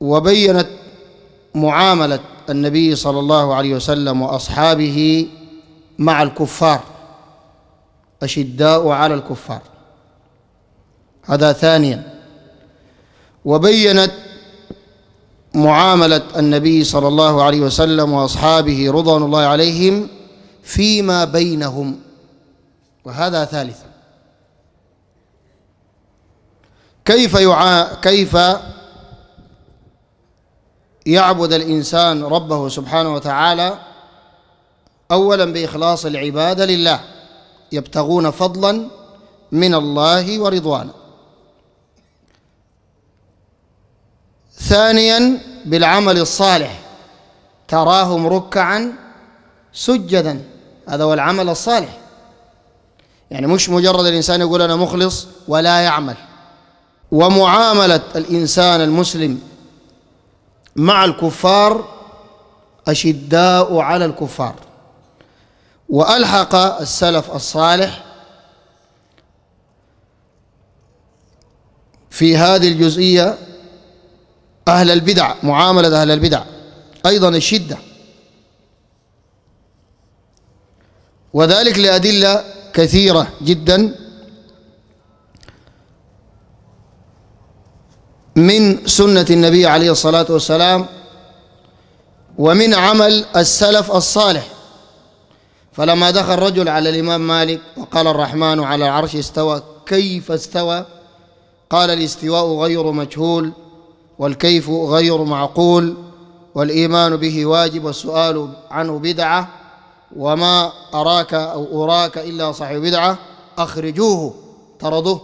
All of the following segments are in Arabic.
وبينت معاملة النبي صلى الله عليه وسلم وأصحابه مع الكفار أشداء على الكفار هذا ثانيا وبينت معاملة النبي صلى الله عليه وسلم وأصحابه رضوان الله عليهم فيما بينهم وهذا ثالثا كيف يعا كيف يعبد الإنسان ربه سبحانه وتعالى أولا بإخلاص العبادة لله يبتغون فضلا من الله ورضوانه ثانيا بالعمل الصالح تراهم ركعا سجدا هذا هو العمل الصالح يعني مش مجرد الإنسان يقول أنا مخلص ولا يعمل ومعاملة الإنسان المسلم مع الكفار أشداء على الكفار وألحق السلف الصالح في هذه الجزئية أهل البدع معاملة أهل البدع أيضا الشدة وذلك لأدلة كثيرة جدا من سنة النبي عليه الصلاة والسلام ومن عمل السلف الصالح فلما دخل رجل على الإمام مالك وقال الرحمن على العرش استوى كيف استوى قال الاستواء غير مجهول والكيف غير معقول والإيمان به واجب والسؤال عنه بدعة وما أراك أو أراك إلا صاحب بدعة أخرجوه طردوه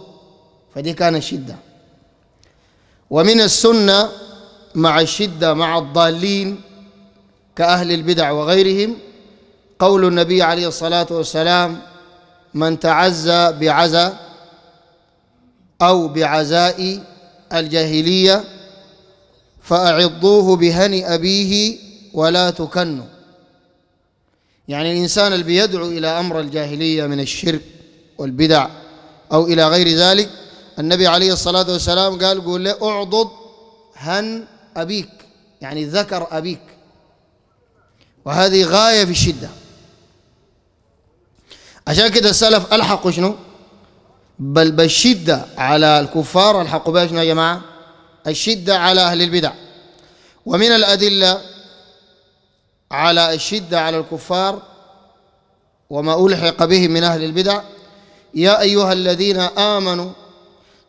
فدي كان الشدة ومن السنة مع الشدة مع الضالين كأهل البدع وغيرهم قول النبي عليه الصلاة والسلام من تعزى بعزى أو بعزاء الجاهلية فأعضوه بهني أبيه ولا تكنوا يعني الإنسان اللي بيدعو إلى أمر الجاهلية من الشرك والبدع أو إلى غير ذلك النبي عليه الصلاة والسلام قال قول له اعضد هن أبيك يعني ذكر أبيك وهذه غاية في الشدة عشان كده السلف ألحقوا شنو بل بالشدة على الكفار ألحقوا بها شنو يا جماعة الشدة على أهل البدع ومن الأدلة على الشدة على الكفار وما ألحق به من أهل البدع يا أيها الذين آمنوا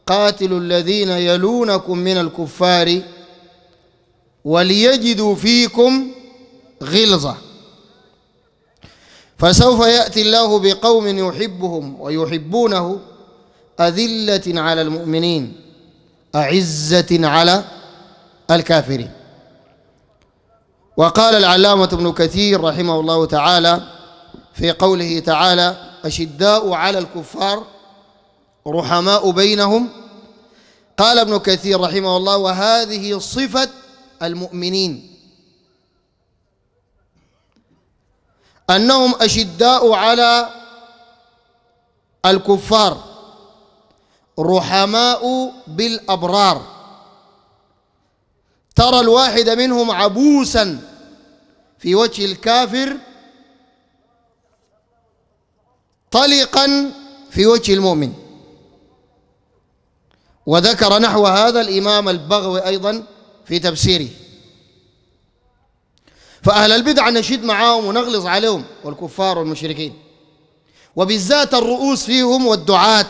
قاتلوا الذين يلونكم من الكفار وليجدوا فيكم غلظة فسوف يأتي الله بقوم يحبهم ويحبونه أذلة على المؤمنين أعزة على الكافرين وقال العلامة ابن كثير رحمه الله تعالى في قوله تعالى أشداء على الكفار رحماء بينهم قال ابن كثير رحمه الله وهذه صفة المؤمنين أنهم أشداء على الكفار رحماء بالأبرار ترى الواحد منهم عبوسا في وجه الكافر طلقا في وجه المؤمن وذكر نحو هذا الإمام البغوي أيضا في تفسيره فأهل البدع نشيد معاهم ونغلظ عليهم والكفار والمشركين وبالذات الرؤوس فيهم والدعاة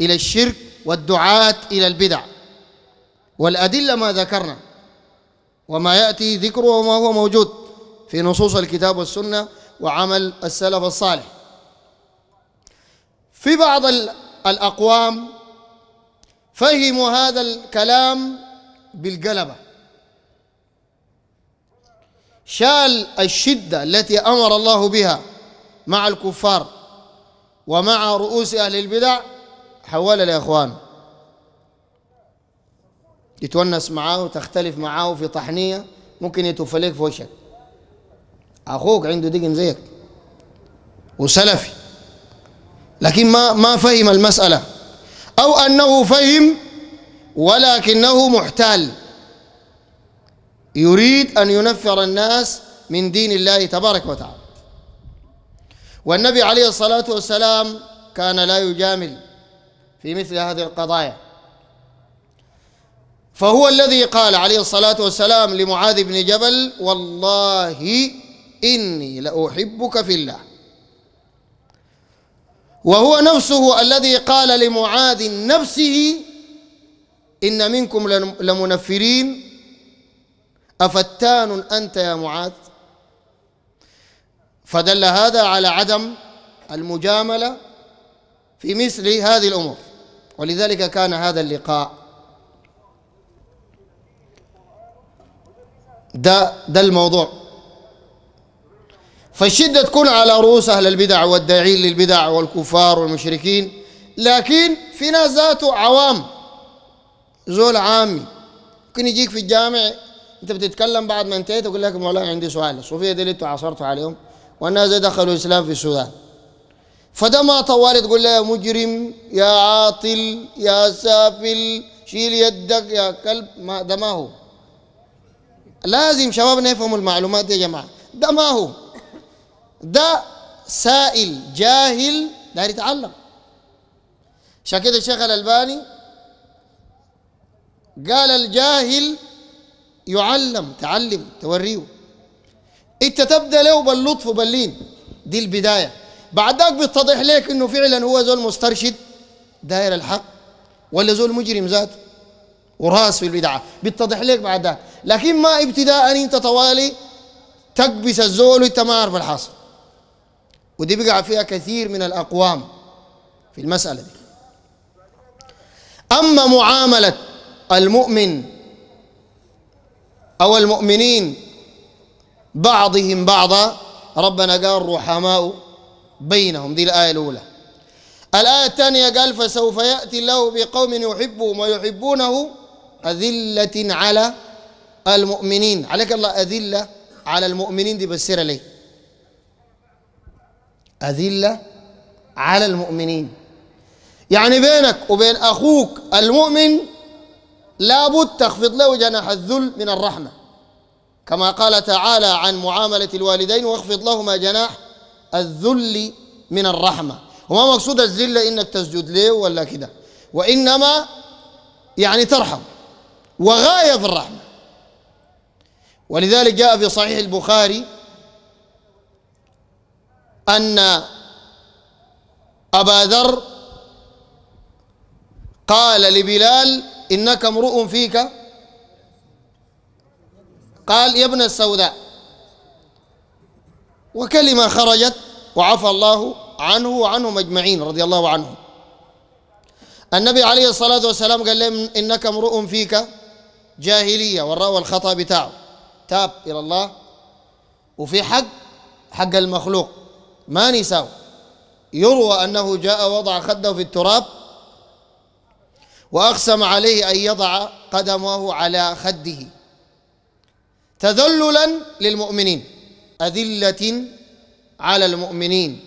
إلى الشرك والدعاة إلى البدع والأدلة ما ذكرنا وما يأتي ذكره وما هو موجود في نصوص الكتاب والسنة وعمل السلف الصالح في بعض الأقوام فهموا هذا الكلام بالقلبة شال الشدة التي أمر الله بها مع الكفار ومع رؤوس أهل البدع حولها لإخوانه يتونس معاه تختلف معاه في طحنية ممكن يتوفليك في وشك أخوك عنده دقن زيك وسلفي لكن ما ما فهم المسألة أو أنه فهم ولكنه محتال يريد أن ينفر الناس من دين الله تبارك وتعالى والنبي عليه الصلاة والسلام كان لا يجامل في مثل هذه القضايا فهو الذي قال عليه الصلاة والسلام لمعاذ بن جبل والله إني لأحبك في الله وهو نفسه الذي قال لمعاذ نفسه إن منكم لمنفرين أفتان أنت يا معاذ فدل هذا على عدم المجاملة في مثل هذه الأمور ولذلك كان هذا اللقاء ده ده الموضوع فالشدة تكون على رؤوس أهل البدع والداعين للبدع والكفار والمشركين لكن في ناس ذاته عوام زول عامي ممكن يجيك في الجامع انت بتتكلم بعد ما انتهيت يقول لك مولانا عندي سؤال الصوفيه دي اللي انتوا عصرتوا عليهم والناس دخلوا الاسلام في السودان فده ما طوال تقول له يا مجرم يا عاطل يا سافل شيل يدك يا كلب ما ده ما هو لازم شبابنا يفهموا المعلومات دي يا جماعه ده ما هو ده سائل جاهل داير يتعلم عشان كده الشيخ الألباني قال الجاهل يعلم تعلم توريه انت تبدا له باللطف وباللين دي البدايه بعد ذاك بيتضح لك انه فعلا هو زول مسترشد داير الحق ولا زول مجرم ذات وراس في البدعه بيتضح لك بعد ذاك لكن ما ابتداء انت طوالي تكبس الزول وانت ما عارف الحاصل ودي بيقع فيها كثير من الأقوام في المسألة دي أما معاملة المؤمن أو المؤمنين بعضهم بعضا ربنا قال رحماء بينهم دي الآية الأولى الآية الثانية قال فسوف يأتي الله بقوم يحبهم ويحبونه أذلة على المؤمنين عليك الله أذلة على المؤمنين دي بسيرة ليه أذلة على المؤمنين يعني بينك وبين أخوك المؤمن لابد تخفض له جناح الذل من الرحمة كما قال تعالى عن معاملة الوالدين واخفض لهما جناح الذل من الرحمة وما مقصود الذلة إنك تسجد له ولا كده وإنما يعني ترحم وغاية في الرحمة ولذلك جاء في صحيح البخاري أن أبا ذر قال لبلال إنك امرؤ فيك قال يا ابن السوداء وكلمة خرجت وعفى الله عنه وعنهم أجمعين رضي الله عنهم النبي عليه الصلاة والسلام قال لهم إنك امرؤ فيك جاهلية والراء الخطأ بتاعه تاب إلى الله وفي حق حق المخلوق ما نساه يروى أنه جاء وضع خده في التراب وأقسم عليه أن يضع قدمه على خده تذللا للمؤمنين أذلة على المؤمنين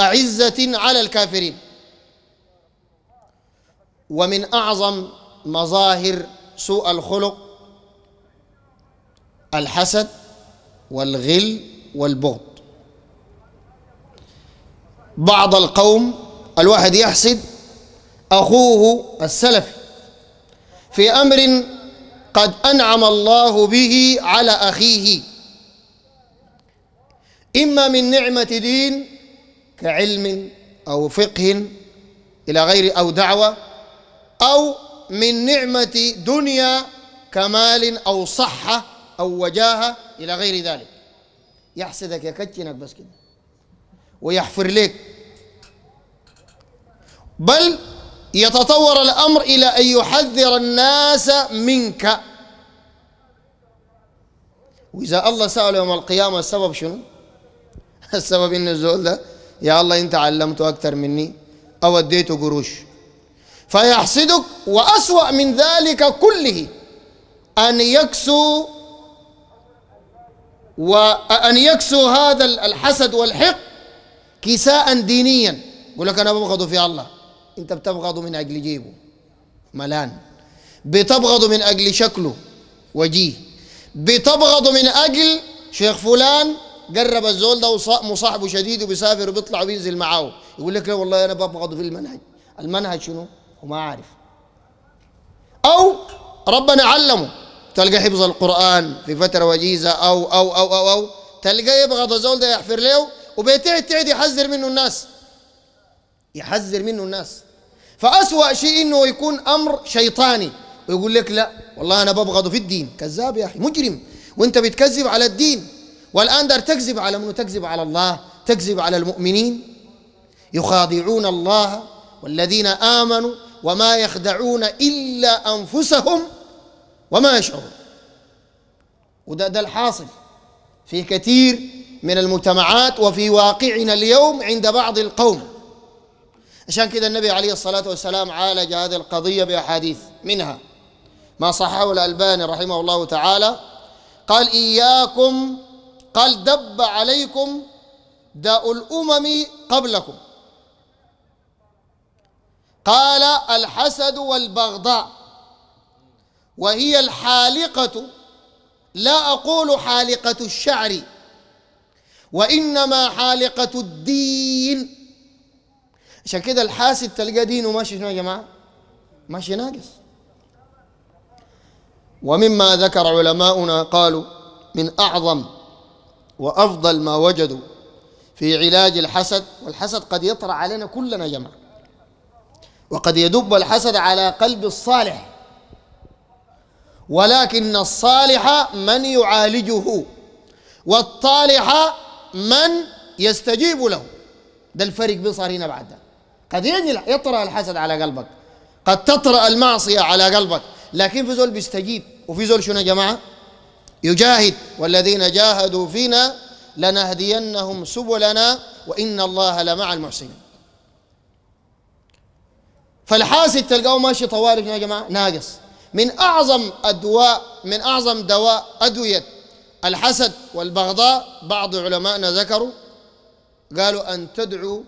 أعزة على الكافرين ومن أعظم مظاهر سوء الخلق الحسد والغل والبغض بعض القوم الواحد يحسد أخوه السلفي في أمر قد أنعم الله به على أخيه إما من نعمة دين كعلم أو فقه إلى غير أو دعوة أو من نعمة دنيا كمال أو صحة أو وجاهة إلى غير ذلك يحسدك يكتنك بس كده ويحفر لك بل يتطور الأمر إلى أن يحذر الناس منك وإذا الله سأل يوم القيامة السبب شنو؟ السبب إن الزول ده يا الله أنت علمته أكثر مني أو أديته قروش فيحسدك وأسوأ من ذلك كله أن يكسو وأن يكسو هذا الحسد والحقد كساء دينيا يقول لك انا ببغضه في الله انت بتبغضه من اجل جيبه ملان بتبغضه من اجل شكله وجيه بتبغضه من اجل شيخ فلان قرب الزول ده مصاحبه شديد وبيسافر وبيطلع وبينزل معاه يقول لك لا والله انا ببغضه في المنهج المنهج شنو وما عارف او ربنا علمه تلقى حفظ القران في فتره وجيزه او او او او, أو. تلقى يبغض الزول ده يحفر له وبيتعد تعد يحذر منه الناس يحذر منه الناس فأسوأ شيء إنه يكون أمر شيطاني ويقول لك لا والله أنا ببغضه في الدين كذاب يا أخي مجرم وأنت بتكذب على الدين والآن دار تكذب على منه تكذب على الله تكذب على المؤمنين يخادعون الله والذين آمنوا وما يخدعون إلا أنفسهم وما يشعرون وده ده الحاصل في كثير من المجتمعات وفي واقعنا اليوم عند بعض القوم عشان كده النبي عليه الصلاة والسلام عالج هذه القضية بأحاديث منها ما صححه الألباني رحمه الله تعالى قال إياكم قال دب عليكم داء الأمم قبلكم قال الحسد والبغضاء وهي الحالقة لا اقول حالقه الشعر وانما حالقه الدين عشان كده الحاسد تلقى دينه ماشي شنو يا جماعه ماشي ناقص ومما ذكر علماؤنا قالوا من اعظم وافضل ما وجدوا في علاج الحسد والحسد قد يطرا علينا كلنا يا جماعه وقد يدب الحسد على قلب الصالح ولكن الصالح من يعالجه والطالح من يستجيب له ده الفرق بيصير هنا بعد ده قد يطرأ الحسد على قلبك قد تطرأ المعصية على قلبك لكن في زول بيستجيب وفي زول شنو يا جماعة يجاهد والذين جاهدوا فينا لنهدينهم سبلنا وإن الله لمع المحسنين فالحاسد تلقاه ماشي طوارئ يا جماعة ناقص من أعظم أدواء من أعظم دواء أدوية الحسد والبغضاء بعض علمائنا ذكروا قالوا أن تدعو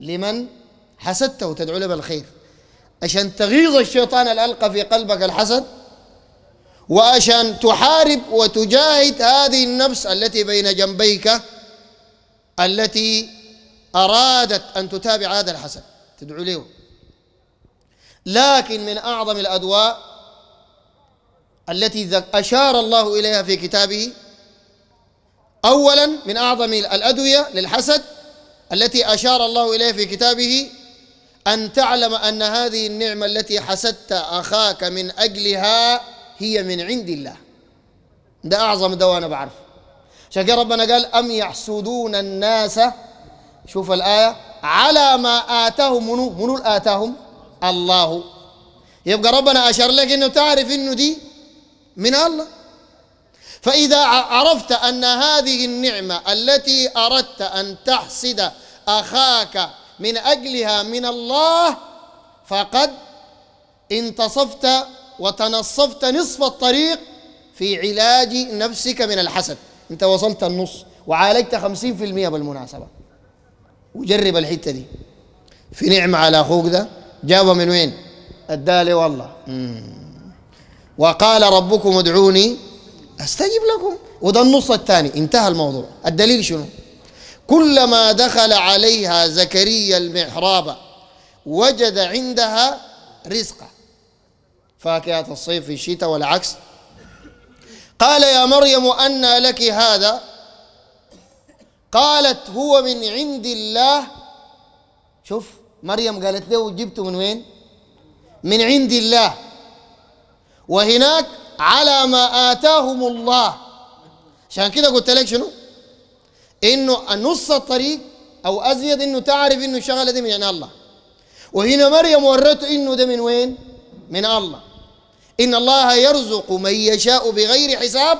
لمن حسدته تدعو له بالخير عشان تغيظ الشيطان الألقى ألقى في قلبك الحسد وعشان تحارب وتجاهد هذه النفس التي بين جنبيك التي أرادت أن تتابع هذا الحسد تدعو له لكن من أعظم الأدواء التي أشار الله إليها في كتابه أولا من أعظم الأدوية للحسد التي أشار الله إليها في كتابه أن تعلم أن هذه النعمة التي حسدت أخاك من أجلها هي من عند الله ده أعظم دواء أنا بعرفه عشان كده ربنا قال أم يحسدون الناس شوف الآية على ما آتاهم منو منو آتاهم الله يبقى ربنا أشار لك أنه تعرف أنه دي من الله فإذا عرفت أن هذه النعمة التي أردت أن تحسد أخاك من أجلها من الله فقد انتصفت وتنصفت نصف الطريق في علاج نفسك من الحسد أنت وصلت النص وعالجت خمسين في المية بالمناسبة وجرب الحتة دي في نعمة على أخوك ده جابه من وين الدالي والله وقال ربكم ادعوني استجب لكم وده النص الثاني انتهى الموضوع الدليل شنو كلما دخل عليها زكريا المحراب وجد عندها رزقا فاكهة الصيف في الشتاء والعكس قال يا مريم أنى لك هذا قالت هو من عند الله شوف مريم قالت له جبته من وين من عند الله وهناك على ما آتاهم الله عشان كده قلت لك شنو انه نص الطريق او ازيد انه تعرف انه الشغله دي من عند الله وهنا مريم ورته انه ده من وين من الله ان الله يرزق من يشاء بغير حساب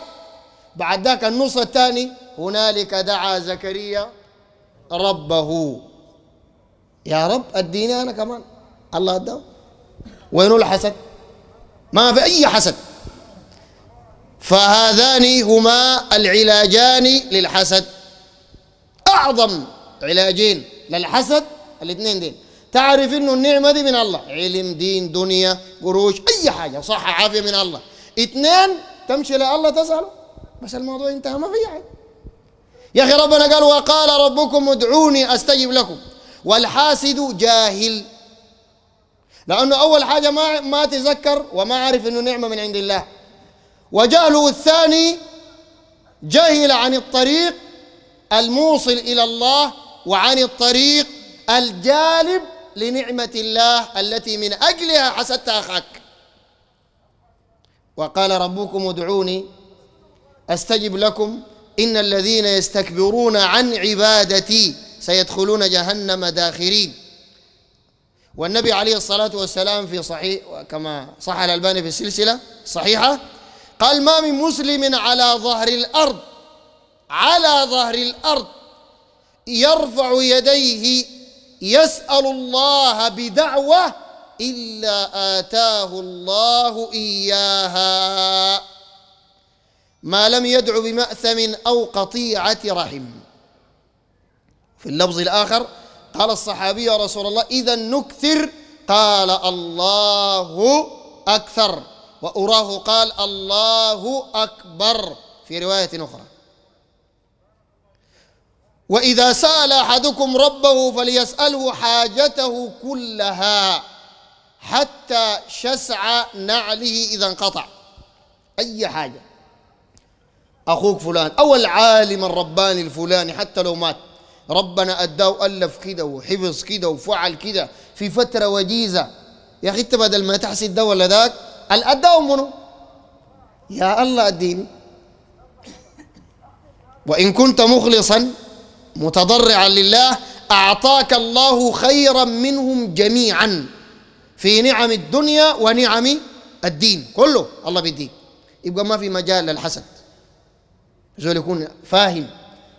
بعد ذاك النص الثاني هنالك دعا زكريا ربه يا رب اديني انا كمان الله اداه وين الحسد ما في اي حسد فهذان هما العلاجان للحسد اعظم علاجين للحسد الاثنين دين تعرف انه النعمه دي من الله علم دين دنيا قروش اي حاجه صحه عافيه من الله اثنين تمشي لله تساله بس الموضوع انتهى ما في حاجه يا اخي ربنا قال وقال ربكم ادعوني استجب لكم والحاسد جاهل لأنه أول حاجة ما ما تذكر وما عرف إنه نعمة من عند الله وجهله الثاني جهل عن الطريق الموصل إلى الله وعن الطريق الجالب لنعمة الله التي من أجلها حسدت أخاك وقال ربكم ادعوني أستجب لكم إن الذين يستكبرون عن عبادتي سيدخلون جهنم داخرين والنبي عليه الصلاة والسلام في صحيح كما صح الألباني في السلسلة صحيحة قال ما من مسلم على ظهر الأرض على ظهر الأرض يرفع يديه يسأل الله بدعوة إلا آتاه الله إياها ما لم يدع بمأثم أو قطيعة رحم في اللفظ الآخر قال الصحابي يا رسول الله إذا نكثر قال الله أكثر وأراه قال الله أكبر في رواية أخرى وإذا سأل أحدكم ربه فليسأله حاجته كلها حتى شسع نعله إذا انقطع أي حاجة أخوك فلان أو العالم الرباني الفلاني حتى لو مات ربنا أداه وألف كده وحفظ كده وفعل كده في فترة وجيزة يا أخي أنت بدل ما تحسد ده ولا ذاك الأداه منه يا الله أديني وإن كنت مخلصا متضرعا لله أعطاك الله خيرا منهم جميعا في نعم الدنيا ونعم الدين كله الله بيديك يبقى ما في مجال للحسد زول يكون فاهم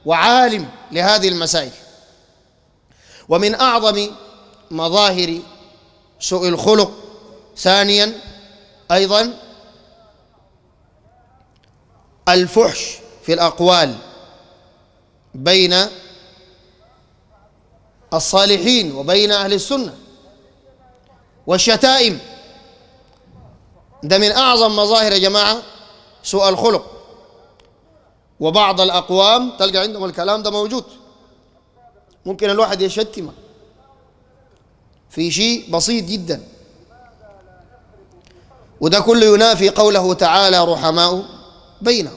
وعالم لهذه المسائل ومن اعظم مظاهر سوء الخلق ثانيا ايضا الفحش في الاقوال بين الصالحين وبين اهل السنه والشتائم ده من اعظم مظاهر يا جماعه سوء الخلق وبعض الأقوام تلقى عندهم الكلام ده موجود ممكن الواحد يشتمك في شيء بسيط جدا وده كله ينافي قوله تعالى رحماء بينه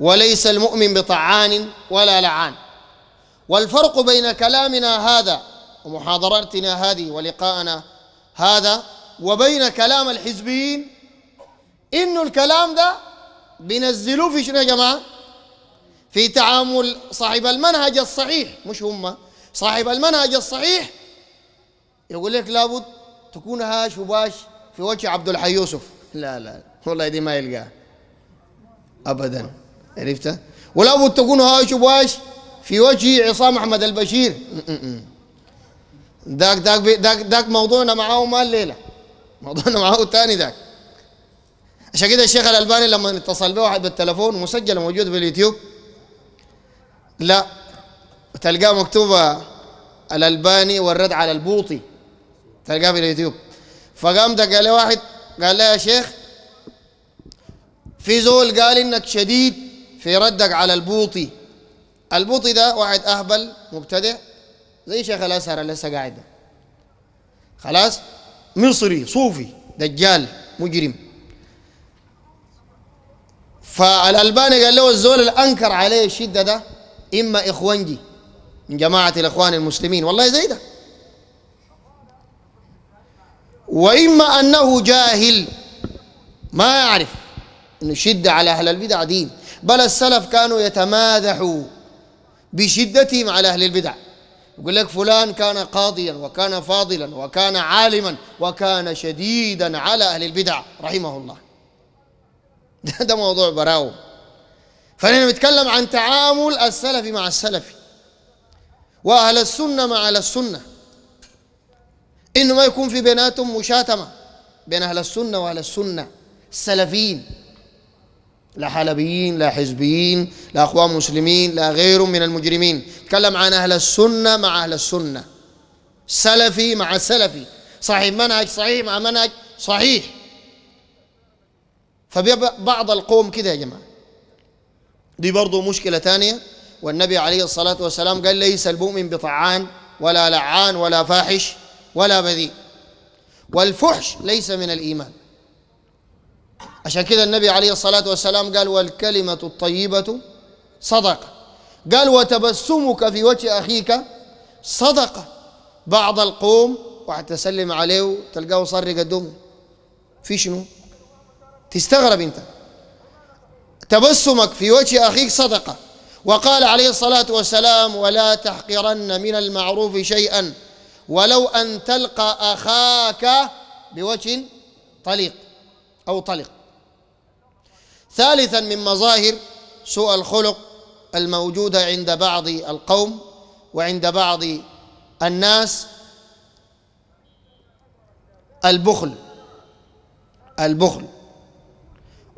وليس المؤمن بطعان ولا لعان والفرق بين كلامنا هذا ومحاضرتنا هذه ولقاءنا هذا وبين كلام الحزبيين إنه الكلام ده بينزلوه في شنو يا جماعه في تعامل صاحب المنهج الصحيح مش هم صاحب المنهج الصحيح يقول لك لابد تكون هاش وباش في وجه عبد الحي يوسف لا لا والله دي ما يلقاها ابدا عرفت ولابد تكون هاش وباش في وجه عصام احمد البشير داك داك داك داك موضوعنا معاه ما الليله موضوعنا معاه تاني داك عشان كده الشيخ الالباني لما اتصل به واحد بالتليفون مسجل موجود في اليوتيوب لا تلقاه مكتوبه الالباني والرد على البوطي تلقاه في اليوتيوب فقام قال له واحد قال له يا شيخ في زول قال انك شديد في ردك على البوطي البوطي ده واحد اهبل مبتدع زي شيخ الازهر اللي لسه قاعد خلاص مصري صوفي دجال مجرم فالألباني قال له الزول الانكر أنكر عليه الشدة ده إما إخوانجي من جماعة الإخوان المسلمين والله زي ده وإما أنه جاهل ما يعرف انه شده على أهل البدع دين بل السلف كانوا يتمادحوا بشدتهم على أهل البدع يقول لك فلان كان قاضيا وكان فاضلا وكان عالما وكان شديدا على أهل البدع رحمه الله ده, ده موضوع براو فنحن نتكلم عن تعامل السلفي مع السلفي واهل السنه مع اهل السنه انه ما يكون في بيناتهم مشاتمه بين اهل السنه واهل السنه السلفيين لا حلبيين لا حزبيين لا اخوان مسلمين لا غيرهم من المجرمين تكلم عن اهل السنه مع اهل السنه سلفي مع سلفي صحيح منهج صحيح مع منهج صحيح فبعض القوم كده يا جماعة دي برضه مشكلة تانية والنبي عليه الصلاة والسلام قال ليس المؤمن بطعان ولا لعان ولا فاحش ولا بذيء والفحش ليس من الإيمان عشان كده النبي عليه الصلاة والسلام قال والكلمة الطيبة صدقة قال وتبسمك في وجه أخيك صدقة بعض القوم واحد تسلم عليه تلقاه صرق الدم في شنو؟ تستغرب انت تبسمك في وجه اخيك صدقه وقال عليه الصلاه والسلام ولا تحقرن من المعروف شيئا ولو ان تلقى اخاك بوجه طليق او طلق ثالثا من مظاهر سوء الخلق الموجوده عند بعض القوم وعند بعض الناس البخل البخل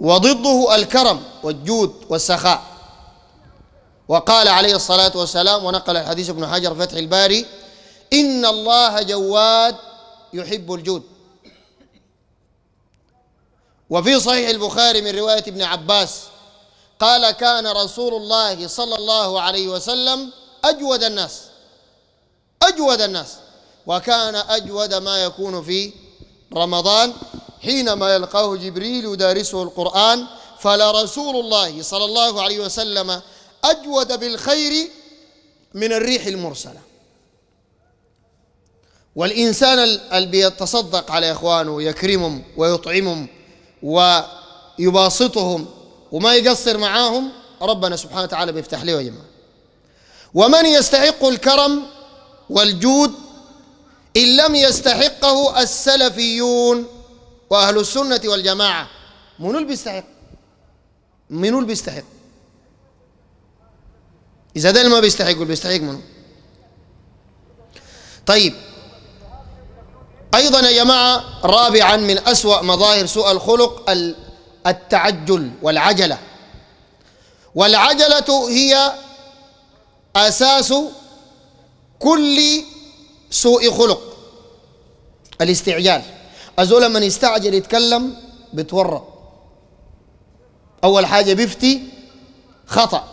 وضده الكرم والجود والسخاء وقال عليه الصلاة والسلام ونقل الحديث ابن حجر فتح الباري إن الله جواد يحب الجود وفي صحيح البخاري من رواية ابن عباس قال كان رسول الله صلى الله عليه وسلم أجود الناس أجود الناس وكان أجود ما يكون في رمضان حينما يلقاه جبريل يدارسه القرآن فلرسول الله صلى الله عليه وسلم أجود بالخير من الريح المرسلة والإنسان اللي يتصدق على إخوانه يكرمهم ويطعمهم ويباسطهم وما يقصر معاهم ربنا سبحانه وتعالى بيفتح له يا جماعة ومن يستحق الكرم والجود إن لم يستحقه السلفيون واهل السنه والجماعه منو اللي بيستحق منو اللي بيستحق اذا ده ما بيستحق اللي بيستحق منو طيب ايضا يا جماعه رابعا من اسوا مظاهر سوء الخلق التعجل والعجله والعجله هي اساس كل سوء خلق الاستعجال الزول لما يستعجل يتكلم بتورط أول حاجة بيفتي خطأ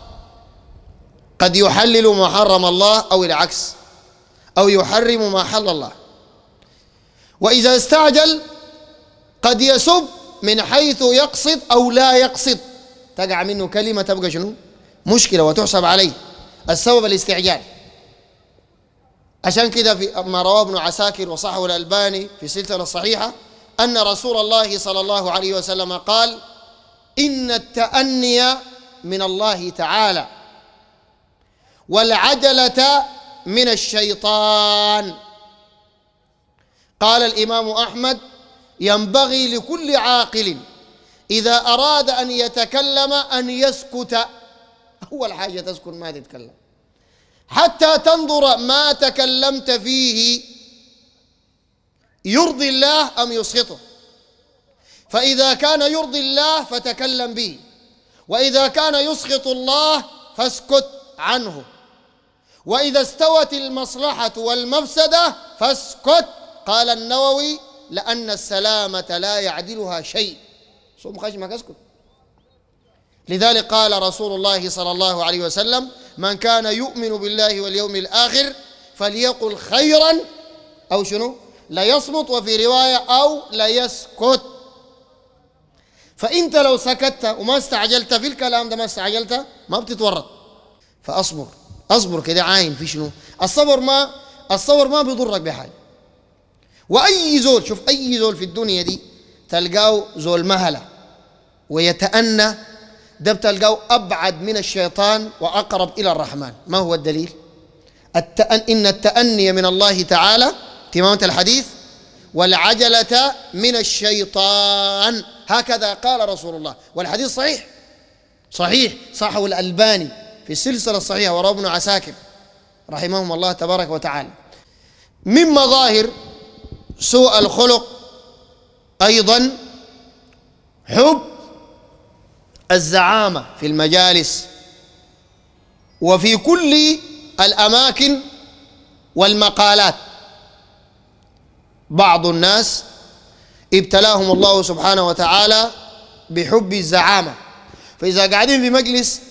قد يحلل ما حرم الله أو العكس أو يحرم ما حل الله وإذا استعجل قد يسب من حيث يقصد أو لا يقصد تقع منه كلمة تبقى شنو مشكلة وتحسب عليه السبب الاستعجال عشان كده في ما رواه ابن عساكر وصححه الألباني في سلسلة صحيحة أن رسول الله صلى الله عليه وسلم قال إن التأني من الله تعالى والعجلة من الشيطان قال الإمام أحمد ينبغي لكل عاقل إذا أراد أن يتكلم أن يسكت أول حاجة تسكت ما تتكلم حتى تنظر ما تكلمت فيه يرضي الله أم يسخطه فإذا كان يرضي الله فتكلم به وإذا كان يسخط الله فاسكت عنه وإذا استوت المصلحة والمفسدة فاسكت قال النووي لأن السلامة لا يعدلها شيء صوم خشمك اسكت لذلك قال رسول الله صلى الله عليه وسلم من كان يؤمن بالله واليوم الآخر فليقل خيرا أو شنو ليصمت وفي رواية أو ليسكت فأنت لو سكت وما استعجلت في الكلام ده ما استعجلت ما بتتورط فأصبر أصبر كده عاين في شنو الصبر ما الصبر ما بيضرك بحاجة وأي زول شوف أي زول في الدنيا دي تلقاه زول مهلة ويتأنى ده بتلقاه أبعد من الشيطان وأقرب إلى الرحمن ما هو الدليل التأن إن التأني من الله تعالى تمامة الحديث والعجلة من الشيطان هكذا قال رسول الله والحديث صحيح صحيح صحه الألباني في السلسلة الصحيحة وروى ابن عساكر رحمهم الله تبارك وتعالى من مظاهر سوء الخلق أيضا حب الزعامه في المجالس وفي كل الاماكن والمقالات بعض الناس ابتلاهم الله سبحانه وتعالى بحب الزعامه فاذا قاعدين في مجلس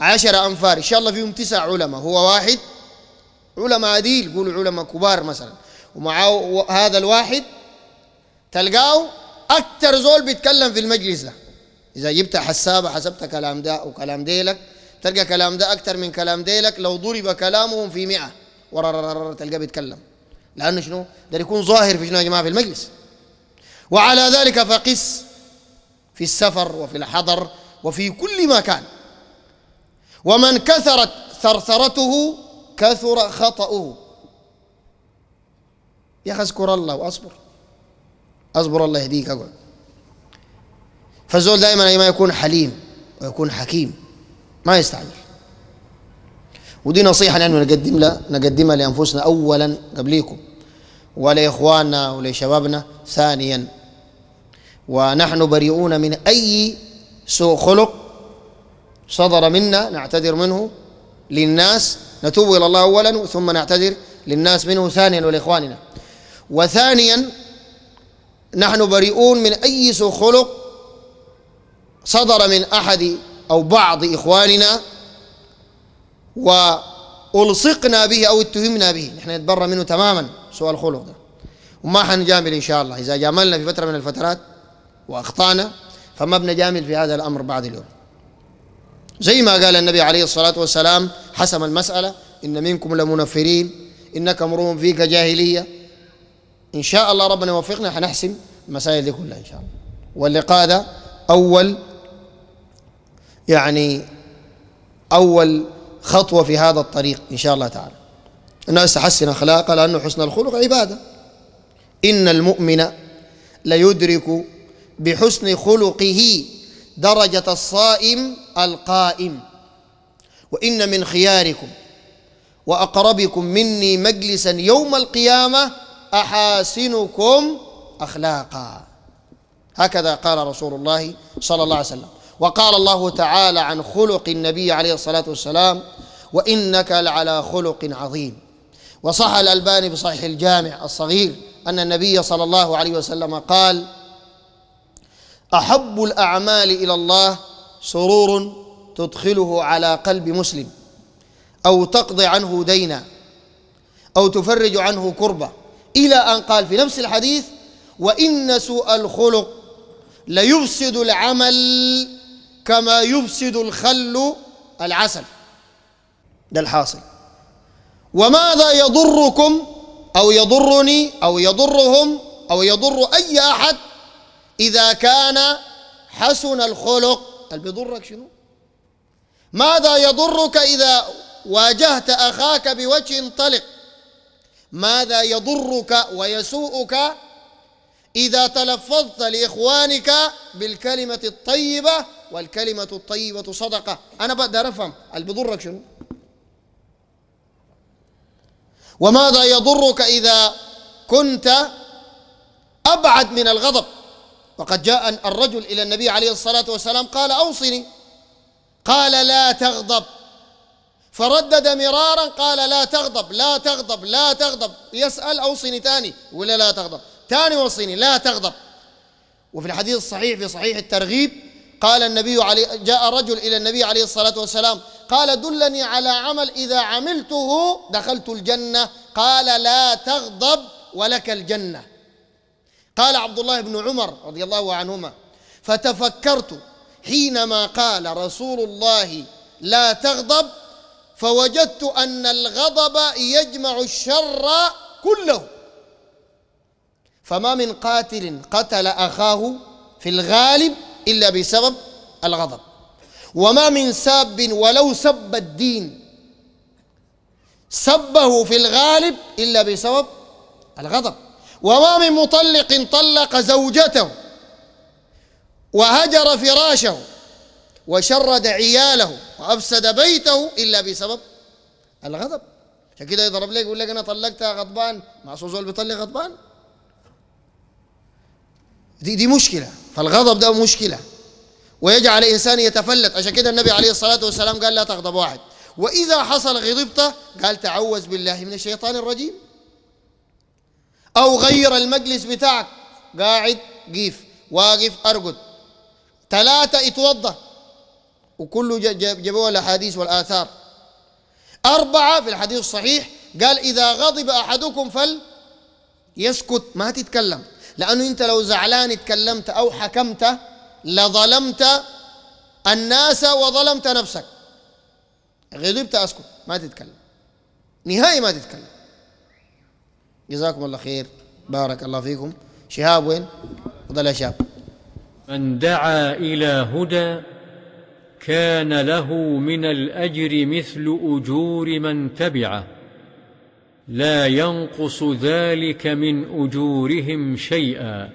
عشرة أنفار إن شاء الله فيهم تسع علماء هو واحد علماء أديل قولوا علماء كبار مثلا ومعه هذا الواحد تلقاه أكثر زول بيتكلم في المجلس ده إذا جبت حسابة حسبت كلام ده وكلام ديلك تلقى كلام ده أكثر من كلام ديلك لو ضرب كلامهم في مئة تلقى بيتكلم لأنه شنو؟ ده يكون ظاهر في شنو يا جماعة في المجلس وعلى ذلك فقس في السفر وفي الحضر وفي كل مكان ومن كثرت ثرثرته كثر خطأه يا أخي اذكر الله وأصبر أصبر الله يهديك أقعد فالزول دائما ما يكون حليم ويكون حكيم ما يستعجل ودي نصيحة لانه نقدم لها نقدمها لأنفسنا أولا قبليكم ولإخواننا ولشبابنا ثانيا ونحن بريئون من أي سوء خلق صدر منا نعتذر منه للناس نتوب إلى الله أولا ثم نعتذر للناس منه ثانيا ولإخواننا وثانيا نحن بريئون من أي سوء خلق صدر من احد او بعض اخواننا والصقنا به او اتهمنا به نحن نتبرى منه تماما سوء الخلق ده وما حنجامل ان شاء الله اذا جاملنا في فتره من الفترات واخطانا فما بنجامل في هذا الامر بعد اليوم زي ما قال النبي عليه الصلاه والسلام حسم المساله ان منكم لمنفرين انك امرؤ فيك جاهليه ان شاء الله ربنا يوفقنا حنحسم المسائل دي كلها ان شاء الله واللقاء ده اول يعني أول خطوة في هذا الطريق إن شاء الله تعالى الناس تحسن أخلاقه لأنه حسن الخلق عبادة إن المؤمن ليدرك بحسن خلقه درجة الصائم القائم وإن من خياركم وأقربكم مني مجلسا يوم القيامة أحاسنكم أخلاقا هكذا قال رسول الله صلى الله عليه وسلم وقال الله تعالى عن خلق النبي عليه الصلاة والسلام وإنك لعلى خلق عظيم وصح الألباني بصحيح الجامع الصغير أن النبي صلى الله عليه وسلم قال أحب الأعمال إلى الله سرور تدخله على قلب مسلم أو تقضي عنه دينا أو تفرج عنه كربة إلى أن قال في نفس الحديث وإن سوء الخلق ليفسد العمل كما يفسد الخل العسل ده الحاصل وماذا يضركم أو يضرني أو يضرهم أو يضر أي أحد إذا كان حسن الخلق اللي بيضرك شنو ماذا يضرك إذا واجهت أخاك بوجه طلق ماذا يضرك ويسوءك إذا تلفظت لإخوانك بالكلمة الطيبة والكلمة الطيبة صدقة أنا بقدر أفهم اللي بضرك شنو وماذا يضرك إذا كنت أبعد من الغضب وقد جاء الرجل إلى النبي عليه الصلاة والسلام قال أوصني قال لا تغضب فردد مرارا قال لا تغضب لا تغضب لا تغضب يسأل أوصني تاني ولا لا تغضب تاني وصيني لا تغضب وفي الحديث الصحيح في صحيح الترغيب قال النبي عليه جاء رجل إلى النبي عليه الصلاة والسلام قال دلني على عمل إذا عملته دخلت الجنة قال لا تغضب ولك الجنة قال عبد الله بن عمر رضي الله عنهما فتفكرت حينما قال رسول الله لا تغضب فوجدت أن الغضب يجمع الشر كله فما من قاتل قتل أخاه في الغالب إلا بسبب الغضب وما من ساب ولو سب الدين سبه في الغالب إلا بسبب الغضب وما من مطلق طلق زوجته وهجر فراشه وشرد عياله وأفسد بيته إلا بسبب الغضب عشان كده يضرب لك يقول لك أنا طلقتها غضبان معصوص اللي بيطلق غضبان دي دي مشكله فالغضب ده مشكله ويجعل الانسان يتفلت عشان كده النبي عليه الصلاه والسلام قال لا تغضب واحد واذا حصل غضبت قال تعوذ بالله من الشيطان الرجيم او غير المجلس بتاعك قاعد قيف واقف ارقد ثلاثه يتوضا وكله جابوا الاحاديث والاثار اربعه في الحديث الصحيح قال اذا غضب احدكم فل يسكت ما تتكلم لأنه أنت لو زعلان تكلمت أو حكمت لظلمت الناس وظلمت نفسك غضبت أسكت ما تتكلم نهائي ما تتكلم جزاكم الله خير بارك الله فيكم شهاب وين؟ وضل يا شهاب من دعا إلى هدى كان له من الأجر مثل أجور من تبعه لا ينقص ذلك من أجورهم شيئا